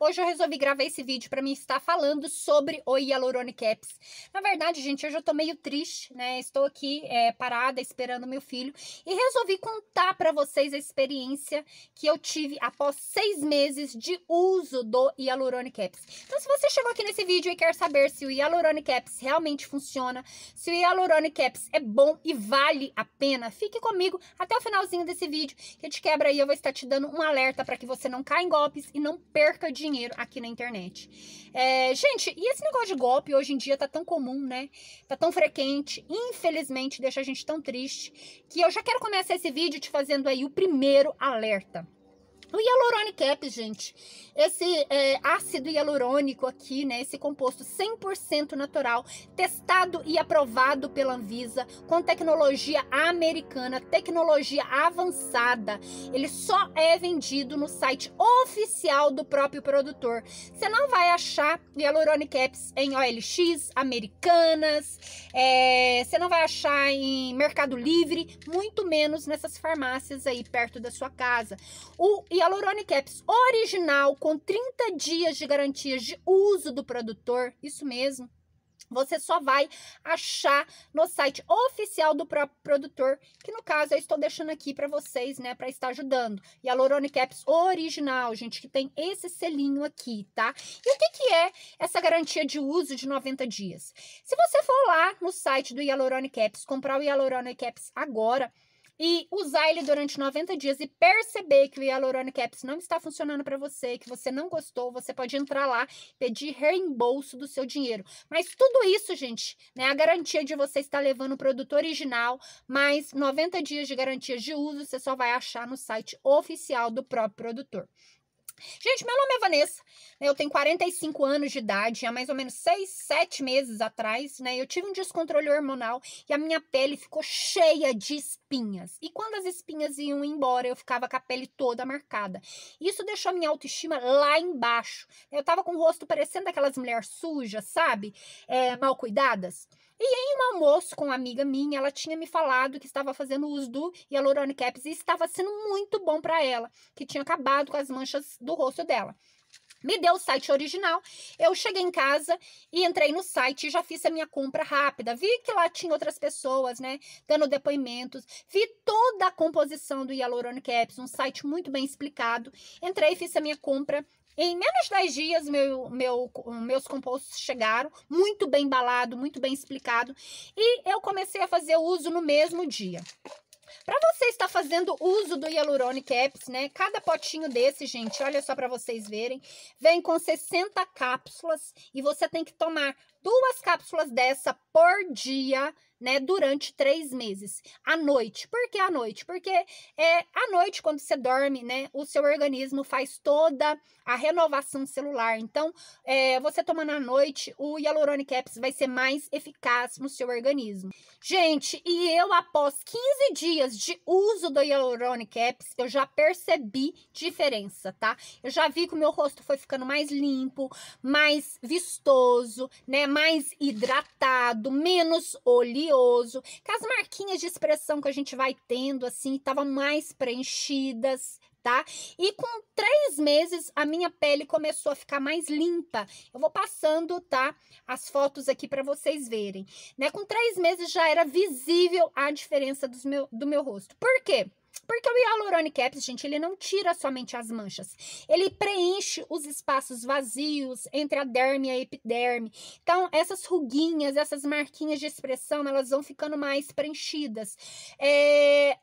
Hoje eu resolvi gravar esse vídeo para mim estar falando sobre o hyaluronic Caps. Na verdade, gente, hoje eu tô meio triste, né? Estou aqui é, parada esperando meu filho e resolvi contar para vocês a experiência que eu tive após seis meses de uso do hyaluronic Caps. Então, se você chegou aqui nesse vídeo e quer saber se o hyaluronic Caps realmente funciona, se o hyaluronic Caps é bom e vale a pena, fique comigo até o finalzinho desse vídeo, que te quebra aí eu vou estar te dando um alerta para que você não caia em golpes e não perca dinheiro dinheiro aqui na internet. É, gente, e esse negócio de golpe hoje em dia tá tão comum, né? Tá tão frequente, infelizmente deixa a gente tão triste, que eu já quero começar esse vídeo te fazendo aí o primeiro alerta. O hialurone é cap, gente, esse é, ácido hialurônico aqui, né, esse composto 100% natural, testado e aprovado pela Anvisa, com tecnologia americana, tecnologia avançada, ele só é vendido no site oficial do próprio produtor. Você não vai achar hialuronic caps em OLX, americanas, é, você não vai achar em Mercado Livre, muito menos nessas farmácias aí perto da sua casa. O Hyaluronic Caps original com 30 dias de garantia de uso do produtor, isso mesmo. Você só vai achar no site oficial do próprio produtor, que no caso eu estou deixando aqui para vocês, né, para estar ajudando. E a Lorone Caps original, gente, que tem esse selinho aqui, tá? E o que, que é essa garantia de uso de 90 dias? Se você for lá no site do Hyaluronic Caps, comprar o Hyaluronic Caps agora, e usar ele durante 90 dias e perceber que o Hyaluronic Caps não está funcionando para você, que você não gostou, você pode entrar lá e pedir reembolso do seu dinheiro. Mas tudo isso, gente, né, a garantia de você estar levando o produto original, mais 90 dias de garantia de uso, você só vai achar no site oficial do próprio produtor. Gente, meu nome é Vanessa, né, eu tenho 45 anos de idade, há mais ou menos 6, 7 meses atrás, né, eu tive um descontrole hormonal e a minha pele ficou cheia de espinhas. E quando as espinhas iam embora, eu ficava com a pele toda marcada. Isso deixou minha autoestima lá embaixo. Eu tava com o rosto parecendo aquelas mulheres sujas, sabe? É, mal cuidadas. E em um almoço com uma amiga minha, ela tinha me falado que estava fazendo uso do Hialuronic Caps e estava sendo muito bom para ela, que tinha acabado com as manchas do rosto dela. Me deu o site original. Eu cheguei em casa e entrei no site e já fiz a minha compra rápida. Vi que lá tinha outras pessoas, né, dando depoimentos. Vi toda a composição do Hialuronic Caps, um site muito bem explicado. Entrei e fiz a minha compra em menos de 10 dias, meu, meu, meus compostos chegaram, muito bem embalado, muito bem explicado, e eu comecei a fazer uso no mesmo dia. Para você estar fazendo uso do Hyaluronic Caps, né? Cada potinho desse, gente, olha só para vocês verem, vem com 60 cápsulas e você tem que tomar duas cápsulas dessa por dia, né, durante três meses. À noite. Por que à noite? Porque é à noite, quando você dorme, né, o seu organismo faz toda a renovação celular. Então, é, você tomando à noite, o Hyaluronic Caps vai ser mais eficaz no seu organismo. Gente, e eu, após 15 dias de uso do Hyaluronic Caps, eu já percebi diferença, tá? Eu já vi que o meu rosto foi ficando mais limpo, mais vistoso, né, mais hidratado, menos oleoso, que as marquinhas de expressão que a gente vai tendo assim estavam mais preenchidas, tá? E com três meses, a minha pele começou a ficar mais limpa. Eu vou passando, tá? As fotos aqui para vocês verem. Né? Com três meses já era visível a diferença dos meu, do meu rosto. Por quê? Porque o Hyaluronic Caps, gente, ele não tira somente as manchas. Ele preenche os espaços vazios entre a derme e a epiderme. Então, essas ruguinhas, essas marquinhas de expressão, elas vão ficando mais preenchidas. É,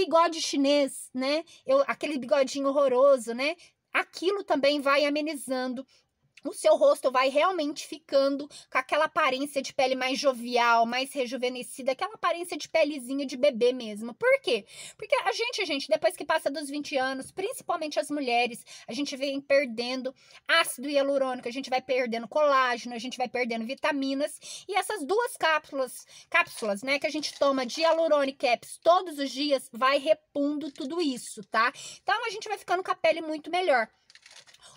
bigode chinês, né? Eu, aquele bigodinho horroroso, né? Aquilo também vai amenizando o seu rosto vai realmente ficando com aquela aparência de pele mais jovial, mais rejuvenescida, aquela aparência de pelezinha de bebê mesmo. Por quê? Porque a gente, gente, depois que passa dos 20 anos, principalmente as mulheres, a gente vem perdendo ácido hialurônico, a gente vai perdendo colágeno, a gente vai perdendo vitaminas. E essas duas cápsulas, cápsulas, né, que a gente toma de hialurônico caps todos os dias, vai repondo tudo isso, tá? Então a gente vai ficando com a pele muito melhor.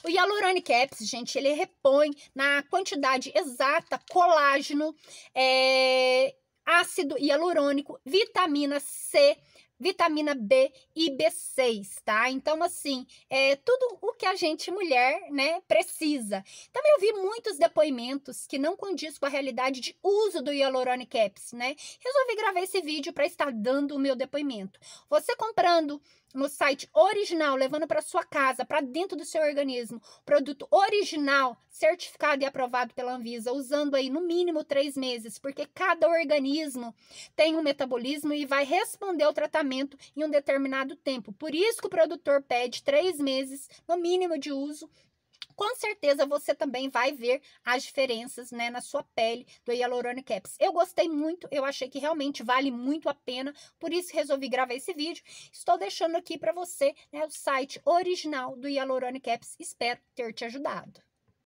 O Hyaluronic Caps, gente, ele repõe na quantidade exata colágeno, é, ácido hialurônico, vitamina C, vitamina B e B6, tá? Então, assim, é tudo o que a gente, mulher, né, precisa. Também eu vi muitos depoimentos que não condiz com a realidade de uso do Hyaluronic Caps, né? Resolvi gravar esse vídeo para estar dando o meu depoimento. Você comprando no site original, levando para sua casa, para dentro do seu organismo, produto original, certificado e aprovado pela Anvisa, usando aí no mínimo três meses, porque cada organismo tem um metabolismo e vai responder ao tratamento em um determinado tempo. Por isso que o produtor pede três meses, no mínimo, de uso com certeza você também vai ver as diferenças né, na sua pele do Hyaluronic Caps. Eu gostei muito, eu achei que realmente vale muito a pena, por isso resolvi gravar esse vídeo. Estou deixando aqui para você né, o site original do Hyaluronic Caps, espero ter te ajudado.